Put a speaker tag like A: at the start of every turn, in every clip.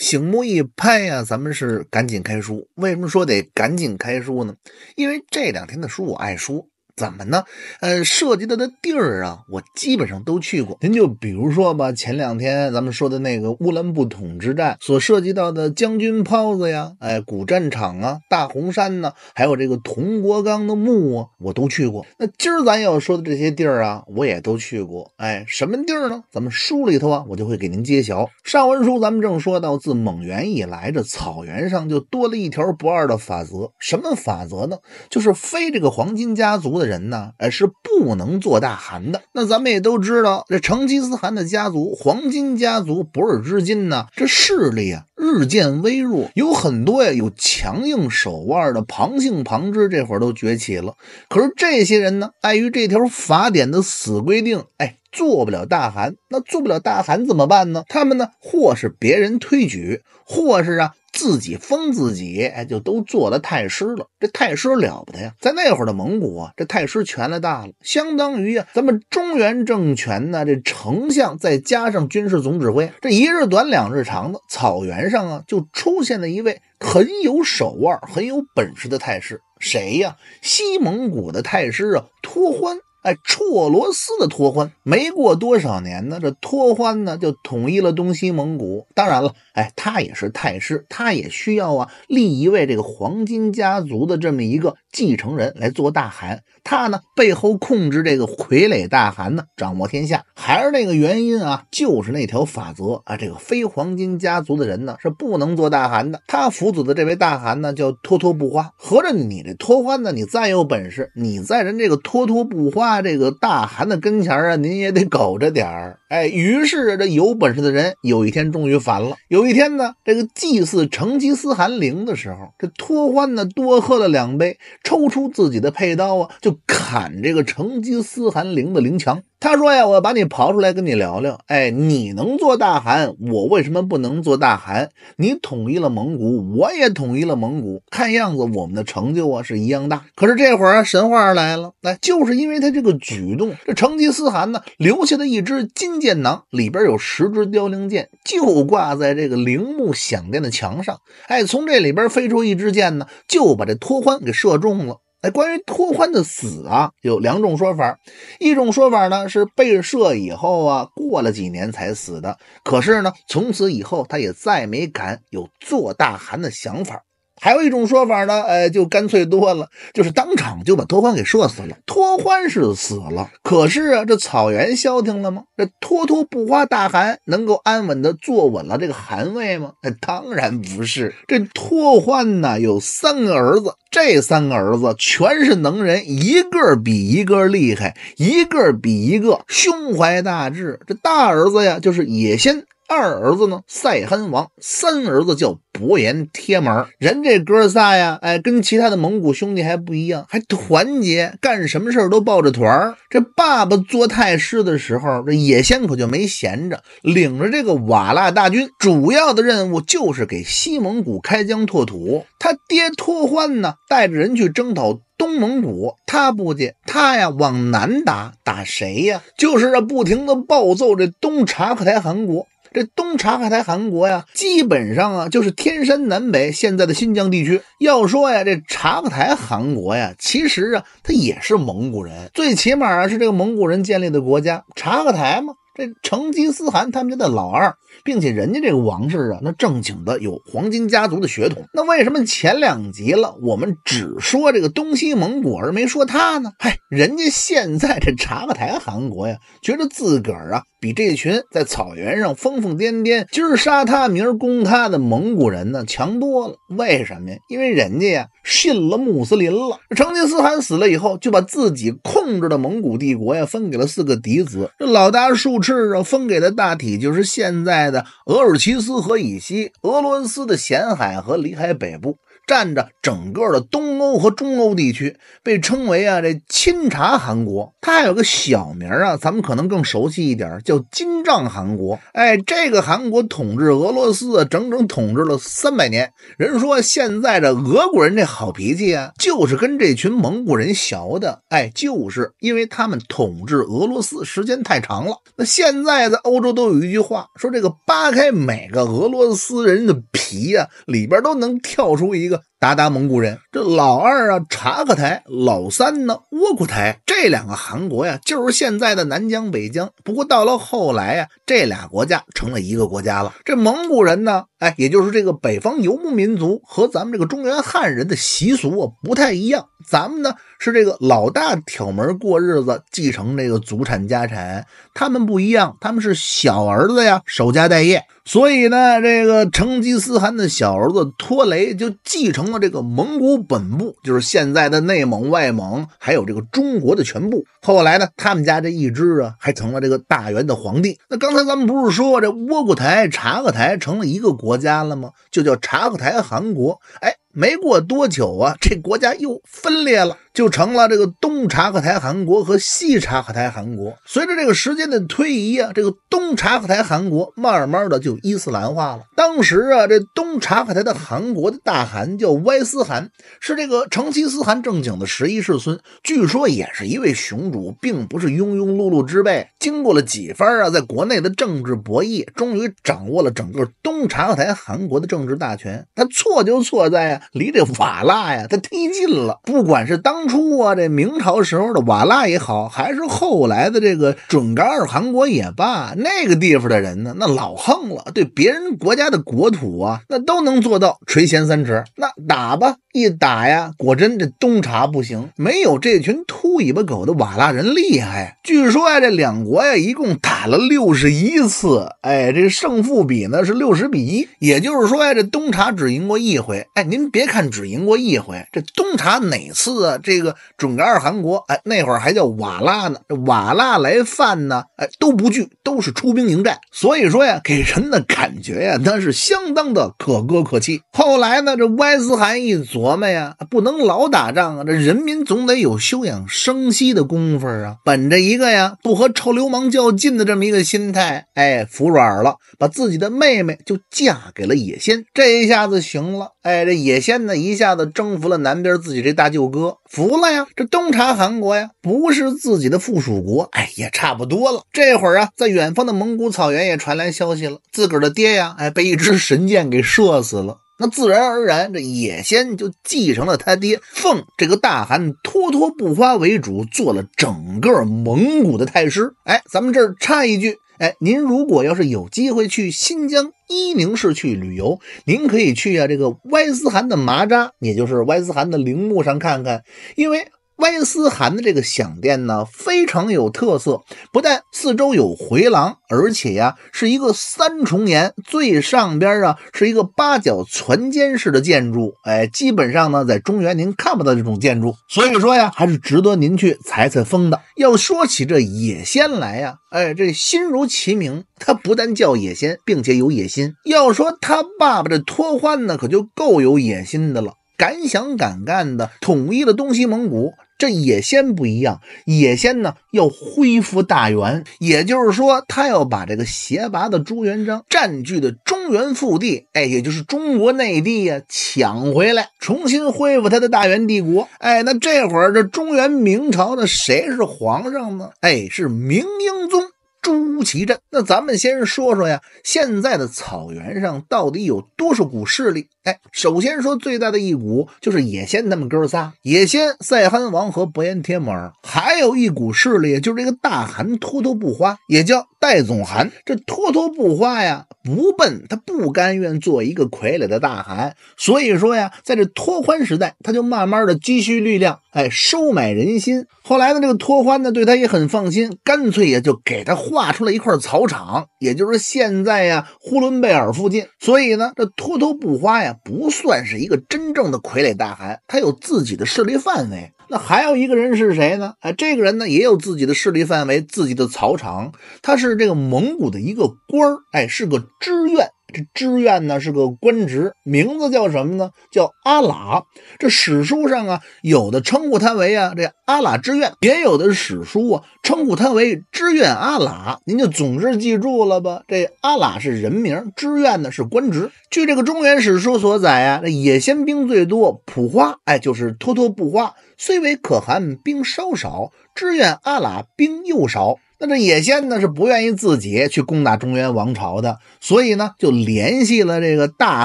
A: 醒目一拍呀，咱们是赶紧开书。为什么说得赶紧开书呢？因为这两天的书我爱说。怎么呢？呃，涉及到的地儿啊，我基本上都去过。您就比如说吧，前两天咱们说的那个乌兰布统之战所涉及到的将军泡子呀，哎，古战场啊，大红山呢，还有这个佟国纲的墓啊，我都去过。那今儿咱要说的这些地儿啊，我也都去过。哎，什么地儿呢？咱们书里头啊，我就会给您揭晓。上文书咱们正说到自蒙元以来，这草原上就多了一条不二的法则，什么法则呢？就是非这个黄金家族的。人呢，哎，是不能做大汗的。那咱们也都知道，这成吉思汗的家族，黄金家族，不是至金呢，这势力啊，日渐微弱。有很多呀，有强硬手腕的旁姓旁支，这会儿都崛起了。可是这些人呢，碍于这条法典的死规定，哎，做不了大汗。那做不了大汗怎么办呢？他们呢，或是别人推举，或是啊。自己封自己，哎，就都做了太师了。这太师了不得呀，在那会儿的蒙古，啊，这太师权了大了，相当于啊咱们中原政权呢，这丞相再加上军事总指挥，这一日短两日长的草原上啊，就出现了一位很有手腕、很有本事的太师，谁呀？西蒙古的太师啊，脱欢。哎，绰罗斯的托欢没过多少年呢，这托欢呢就统一了东西蒙古。当然了，哎，他也是太师，他也需要啊立一位这个黄金家族的这么一个继承人来做大汗。他呢背后控制这个傀儡大汗呢，掌握天下。还是那个原因啊，就是那条法则啊，这个非黄金家族的人呢是不能做大汗的。他辅佐的这位大汗呢叫托托不花。合着你这托欢呢，你再有本事，你再人这个托托不花。他这个大汗的跟前啊，您也得苟着点儿。哎，于是这有本事的人有一天终于烦了。有一天呢，这个祭祀成吉思汗陵的时候，这脱欢呢多喝了两杯，抽出自己的佩刀啊，就砍这个成吉思汗陵的陵墙。他说呀，我要把你刨出来跟你聊聊。哎，你能做大汗，我为什么不能做大汗？你统一了蒙古，我也统一了蒙古。看样子我们的成就啊是一样大。可是这会儿神话来了，来就是因为他这个举动，这成吉思汗呢留下的一只金箭囊里边有十支雕翎箭，就挂在这个铃木响殿的墙上。哎，从这里边飞出一支箭呢，就把这托欢给射中了。哎，关于拓欢的死啊，有两种说法。一种说法呢是被射以后啊，过了几年才死的。可是呢，从此以后他也再没敢有做大汗的想法。还有一种说法呢，呃，就干脆多了，就是当场就把脱欢给射死了。脱欢是死了，可是啊，这草原消停了吗？这脱脱不花大汗能够安稳的坐稳了这个汗位吗？那当然不是。这脱欢呢，有三个儿子，这三个儿子全是能人，一个比一个厉害，一个比一个胸怀大志。这大儿子呀，就是野心。二儿子呢，赛罕王；三儿子叫伯颜贴门人这哥仨呀，哎，跟其他的蒙古兄弟还不一样，还团结，干什么事都抱着团儿。这爸爸做太师的时候，这也先可就没闲着，领着这个瓦剌大军，主要的任务就是给西蒙古开疆拓土。他爹脱欢呢，带着人去征讨东蒙古，他不介，他呀往南打，打谁呀？就是这不停的暴揍这东察合台汗国。这东察合台汗国呀，基本上啊就是天山南北现在的新疆地区。要说呀，这察合台汗国呀，其实啊他也是蒙古人，最起码啊是这个蒙古人建立的国家，察合台嘛。这成吉思汗他们家的老二，并且人家这个王室啊，那正经的有黄金家族的血统。那为什么前两集了我们只说这个东西蒙古，而没说他呢？哎，人家现在这察合台汗国呀，觉得自个儿啊比这群在草原上疯疯癫癫，今儿杀他，明儿攻他的蒙古人呢强多了。为什么呀？因为人家呀信了穆斯林了。成吉思汗死了以后，就把自己控制的蒙古帝国呀分给了四个嫡子。这老大树。赤啊，分给的大体就是现在的额尔齐斯河以西、俄罗斯的咸海和里海北部。占着整个的东欧和中欧地区，被称为啊这钦察汗国，它还有个小名啊，咱们可能更熟悉一点，叫金帐汗国。哎，这个韩国统治俄罗斯啊，整整统治了三百年。人说现在的俄国人这好脾气啊，就是跟这群蒙古人学的。哎，就是因为他们统治俄罗斯时间太长了。那现在在欧洲都有一句话，说这个扒开每个俄罗斯人的皮呀，里边都能跳出一个。鞑靼蒙古人，这老二啊，察克台；老三呢，窝阔台。这两个汗国呀，就是现在的南疆北疆。不过到了后来呀，这俩国家成了一个国家了。这蒙古人呢，哎，也就是这个北方游牧民族和咱们这个中原汉人的习俗啊不太一样。咱们呢是这个老大挑门过日子，继承这个祖产家产；他们不一样，他们是小儿子呀，守家待业。所以呢，这个成吉思汗的小儿子托雷就继承了这个蒙古本部，就是现在的内蒙、外蒙，还有这个中国的全部。后来呢，他们家这一支啊，还成了这个大元的皇帝。那刚才咱们不是说这窝阔台、察合台成了一个国家了吗？就叫察合台汗国。哎。没过多久啊，这国家又分裂了，就成了这个东察合台汗国和西察合台汗国。随着这个时间的推移啊，这个东察合台汗国慢慢的就伊斯兰化了。当时啊，这东察合台的汗国的大汗叫歪思汗，是这个成吉思汗正经的十一世孙，据说也是一位雄主，并不是庸庸碌碌之辈。经过了几番啊，在国内的政治博弈，终于掌握了整个东察合台汗国的政治大权。他错就错在啊。离这瓦剌呀，他忒近了。不管是当初啊，这明朝时候的瓦剌也好，还是后来的这个准噶尔汗国也罢，那个地方的人呢，那老横了，对别人国家的国土啊，那都能做到垂涎三尺。那打吧，一打呀，果真这东察不行，没有这群秃尾巴狗的瓦剌人厉害，据说呀，这两国呀一共打了六十一次，哎，这胜负比呢是六十比一，也就是说呀，这东察只赢过一回。哎，您别看只赢过一回，这东察哪次啊？这个准噶尔汗国，哎，那会儿还叫瓦剌呢，这瓦剌来犯呢，哎，都不惧，都是出兵迎战。所以说呀，给人的感觉呀，那是相当的可歌可泣。后来呢，这歪斯汗一琢磨呀，不能老打仗啊，这人民总得有休养生。生息的功夫啊，本着一个呀不和臭流氓较劲的这么一个心态，哎，服软了，把自己的妹妹就嫁给了野仙。这一下子行了，哎，这野仙呢一下子征服了南边自己这大舅哥，服了呀。这东察韩国呀，不是自己的附属国，哎，也差不多了。这会儿啊，在远方的蒙古草原也传来消息了，自个儿的爹呀，哎，被一支神箭给射死了。那自然而然，这野仙就继承了他爹奉这个大汗拖拖不花为主，做了整个蒙古的太师。哎，咱们这儿插一句，哎，您如果要是有机会去新疆伊宁市去旅游，您可以去啊，这个歪斯汗的麻扎，也就是歪斯汗的陵墓上看看，因为。威斯涵的这个响殿呢，非常有特色，不但四周有回廊，而且呀，是一个三重檐，最上边啊是一个八角攒尖式的建筑。哎，基本上呢，在中原您看不到这种建筑，所以说呀，还是值得您去采采风的。要说起这野仙来呀，哎，这心如其名，他不但叫野仙，并且有野心。要说他爸爸这脱欢呢，可就够有野心的了，敢想敢干的，统一了东西蒙古。这野仙不一样，野仙呢要恢复大元，也就是说他要把这个邪拔的朱元璋占据的中原腹地，哎，也就是中国内地呀抢回来，重新恢复他的大元帝国。哎，那这会儿这中原明朝的谁是皇上呢？哎，是明英宗。朱祁镇，那咱们先说说呀，现在的草原上到底有多少股势力？哎，首先说最大的一股就是也先他们哥仨，也先、赛汗王和伯颜帖木儿。还有一股势力就是这个大汗脱脱不花，也叫戴总汗。这脱脱不花呀，不笨，他不甘愿做一个傀儡的大汗，所以说呀，在这脱欢时代，他就慢慢的积蓄力量，哎，收买人心。后来呢，这个脱欢呢，对他也很放心，干脆也就给他。划出了一块草场，也就是现在呀，呼伦贝尔附近。所以呢，这秃头不花呀，不算是一个真正的傀儡大汗，他有自己的势力范围。那还有一个人是谁呢？哎，这个人呢，也有自己的势力范围，自己的草场，他是这个蒙古的一个官儿，哎，是个知院。这知院呢是个官职，名字叫什么呢？叫阿喇。这史书上啊，有的称呼他为啊这阿喇知院，也有的史书啊称呼他为知院阿喇。您就总是记住了吧。这阿喇是人名，知院呢是官职。据这个中原史书所载啊，那野先兵最多，普花哎就是脱脱布花，虽为可汗，兵稍少；知院阿喇兵又少。那这野仙呢是不愿意自己去攻打中原王朝的，所以呢就联系了这个大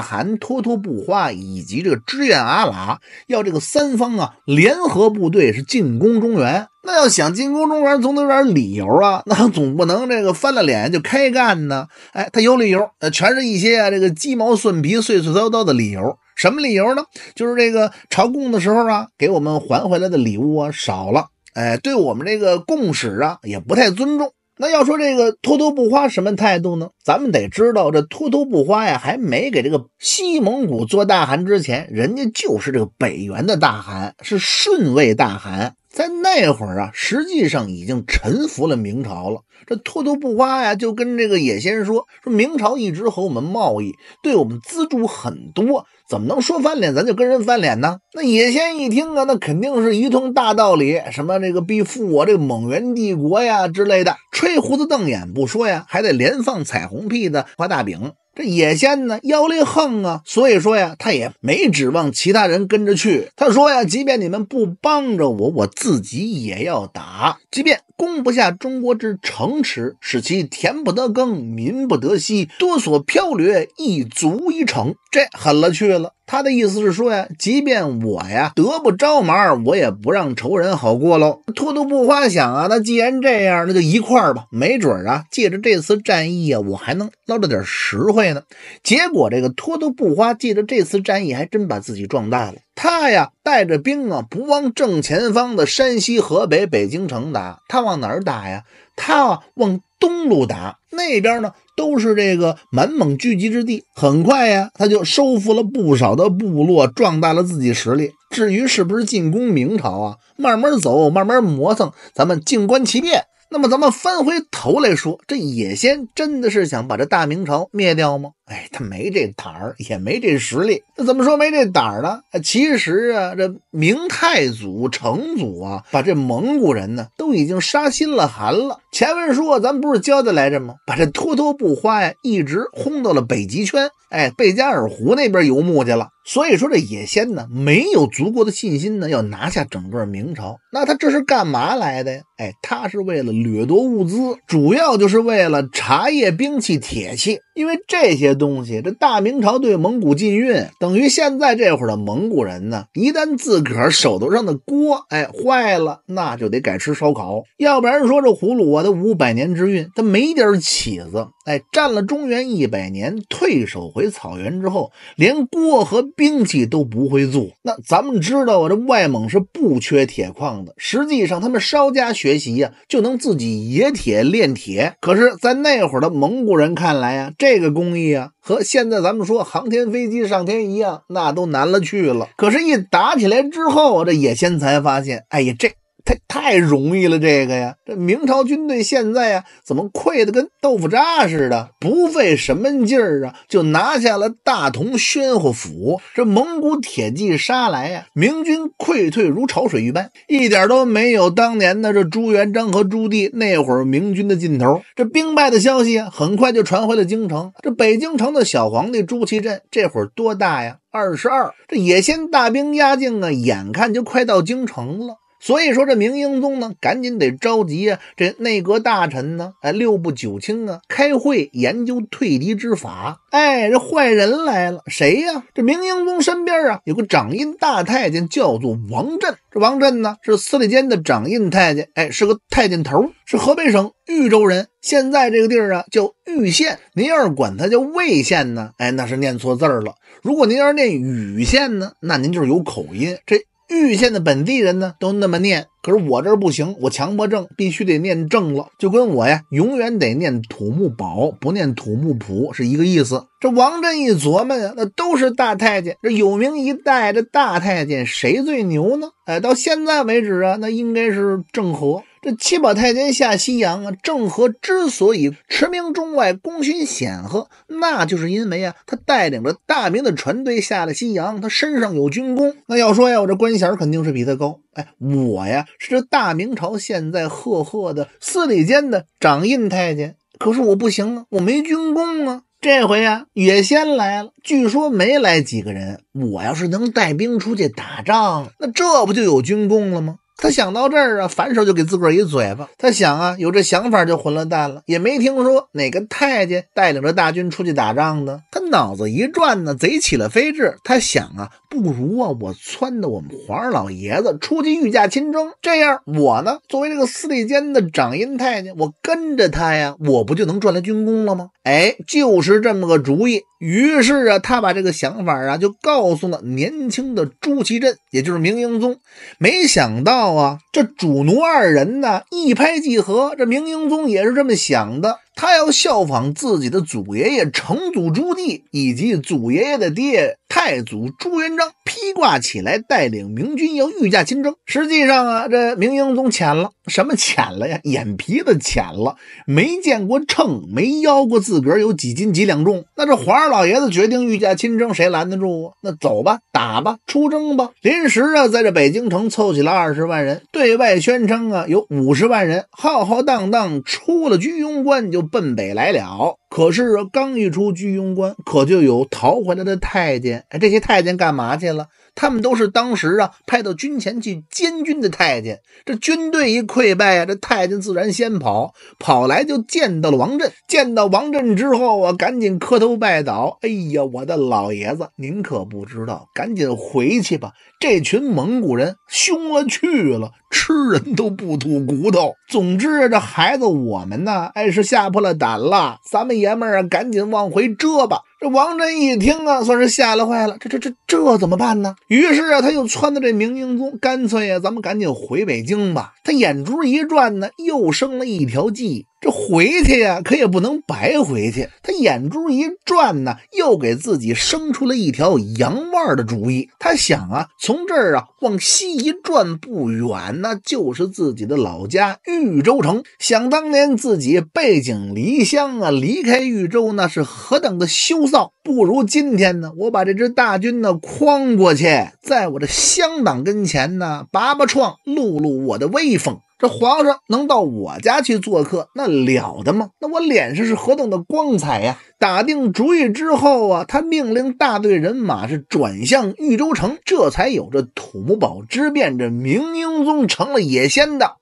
A: 汗托托不花以及这个支援阿喇，要这个三方啊联合部队是进攻中原。那要想进攻中原，总得有点理由啊，那总不能这个翻了脸就开干呢。哎，他有理由，呃，全是一些啊这个鸡毛蒜皮碎碎叨叨的理由。什么理由呢？就是这个朝贡的时候啊，给我们还回来的礼物啊少了。哎，对我们这个共识啊，也不太尊重。那要说这个拖拖不花什么态度呢？咱们得知道，这拖拖不花呀，还没给这个西蒙古做大汗之前，人家就是这个北元的大汗，是顺位大汗。在那会儿啊，实际上已经臣服了明朝了。这拖拖不花呀，就跟这个野仙说，说明朝一直和我们贸易，对我们资助很多，怎么能说翻脸咱就跟人翻脸呢？那野仙一听啊，那肯定是一通大道理，什么这个必附我这个蒙元帝国呀之类的，吹胡子瞪眼不说呀，还得连放彩虹屁的画大饼。这野仙呢，腰力横啊，所以说呀，他也没指望其他人跟着去。他说呀，即便你们不帮着我，我自己也要打。即便。攻不下中国之城池，使其田不得耕，民不得息，多所漂掠，一卒一城，这狠了去了。他的意思是说呀，即便我呀得不着忙，我也不让仇人好过喽。秃头布花想啊，那既然这样，那就一块儿吧，没准啊，借着这次战役呀，我还能捞着点实惠呢。结果这个秃头布花借着这次战役，还真把自己壮大了。他呀，带着兵啊，不往正前方的山西、河北、北京城打，他往哪儿打呀？他往东路打，那边呢都是这个满蒙聚集之地。很快呀，他就收复了不少的部落，壮大了自己实力。至于是不是进攻明朝啊，慢慢走，慢慢磨蹭，咱们静观其变。那么咱们翻回头来说，这野仙真的是想把这大明朝灭掉吗？哎，他没这胆儿，也没这实力。那怎么说没这胆儿呢？其实啊，这明太祖、成祖啊，把这蒙古人呢，都已经杀心了寒了。前文书咱不是交代来着吗？把这脱脱不花呀，一直轰到了北极圈，哎，贝加尔湖那边游牧去了。所以说这野仙呢没有足够的信心呢，要拿下整个明朝，那他这是干嘛来的呀？哎，他是为了掠夺物资，主要就是为了茶叶、兵器、铁器，因为这些东西这大明朝对蒙古禁运，等于现在这会儿的蒙古人呢，一旦自个儿手头上的锅哎坏了，那就得改吃烧烤，要不然说这葫芦啊，它五百年之运他没点儿起子，哎，占了中原一百年，退守回草原之后，连锅和兵器都不会做，那咱们知道啊，这外蒙是不缺铁矿的。实际上，他们稍加学习呀，就能自己冶铁炼铁。可是，在那会儿的蒙古人看来啊，这个工艺啊，和现在咱们说航天飞机上天一样，那都难了去了。可是，一打起来之后啊，这野仙才发现，哎呀，这。太太容易了，这个呀，这明朝军队现在呀，怎么溃得跟豆腐渣似的，不费什么劲儿啊，就拿下了大同宣化府。这蒙古铁骑杀来呀，明军溃退如潮水一般，一点都没有当年的这朱元璋和朱棣那会儿明军的劲头。这兵败的消息啊，很快就传回了京城。这北京城的小皇帝朱祁镇这会儿多大呀？二十二。这野先大兵压境啊，眼看就快到京城了。所以说这明英宗呢，赶紧得召集啊，这内阁大臣呢，哎，六部九卿啊，开会研究退敌之法。哎，这坏人来了，谁呀？这明英宗身边啊有个掌印大太监，叫做王振。这王振呢是司礼监的掌印太监，哎，是个太监头，是河北省豫州人，现在这个地儿啊叫豫县。您要是管他叫魏县呢，哎，那是念错字儿了。如果您要是念禹县呢，那您就是有口音。这。蔚县的本地人呢，都那么念，可是我这儿不行，我强迫症必须得念正了，就跟我呀，永远得念土木堡，不念土木堡是一个意思。这王振一琢磨呀，那都是大太监，这有名一代的大太监，谁最牛呢？哎，到现在为止啊，那应该是郑和。这七宝太监下西洋啊，郑和之所以驰名中外、功勋显赫，那就是因为啊，他带领着大明的船队下了西洋，他身上有军功。那要说呀，我这官衔肯定是比他高。哎，我呀是这大明朝现在赫赫的司礼监的掌印太监，可是我不行啊，我没军功啊。这回啊，也先来了，据说没来几个人。我要是能带兵出去打仗，那这不就有军功了吗？他想到这儿啊，反手就给自个儿一嘴巴。他想啊，有这想法就混了蛋了，也没听说哪个太监带领着大军出去打仗的。他脑子一转呢，贼起了飞智。他想啊，不如啊，我撺掇我们皇上老爷子出去御驾亲征，这样我呢，作为这个司礼监的掌印太监，我跟着他呀，我不就能赚来军功了吗？哎，就是这么个主意。于是啊，他把这个想法啊，就告诉了年轻的朱祁镇，也就是明英宗。没想到。啊，这主奴二人呢一拍即合，这明英宗也是这么想的，他要效仿自己的祖爷爷成祖朱棣以及祖爷爷的爹太祖朱元璋，披挂起来带领明军要御驾亲征。实际上啊，这明英宗潜了。什么浅了呀？眼皮子浅了，没见过秤，没腰过自个儿有几斤几两重。那这皇二老爷子决定御驾亲征，谁拦得住啊？那走吧，打吧，出征吧。临时啊，在这北京城凑起了二十万人，对外宣称啊有五十万人，浩浩荡荡出了居庸关，就奔北来了。可是刚一出居庸关，可就有逃回来的太监。哎，这些太监干嘛去了？他们都是当时啊派到军前去监军的太监。这军队一溃败，这太监自然先跑。跑来就见到了王振，见到王振之后啊，赶紧磕头拜倒。哎呀，我的老爷子，您可不知道，赶紧回去吧，这群蒙古人凶了去了。吃人都不吐骨头。总之，这孩子我们呢，哎，是吓破了胆了。咱们爷们儿啊，赶紧往回折吧。这王真一听啊，算是吓了坏了。这这这这怎么办呢？于是啊，他又撺掇这明英宗，干脆呀，咱们赶紧回北京吧。他眼珠一转呢，又生了一条计。这回去呀，可也不能白回去。他眼珠一转呢，又给自己生出了一条洋腕儿的主意。他想啊，从这儿啊往西一转，不远呢，就是自己的老家豫州城。想当年自己背井离乡啊，离开豫州，那是何等的羞。涩。不如今天呢，我把这支大军呢诓过去，在我的乡党跟前呢，拔拔创露露我的威风。这皇上能到我家去做客，那了得吗？那我脸上是何等的光彩呀！打定主意之后啊，他命令大队人马是转向豫州城，这才有着土木堡之变，这明英宗成了野先的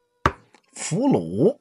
A: 俘虏。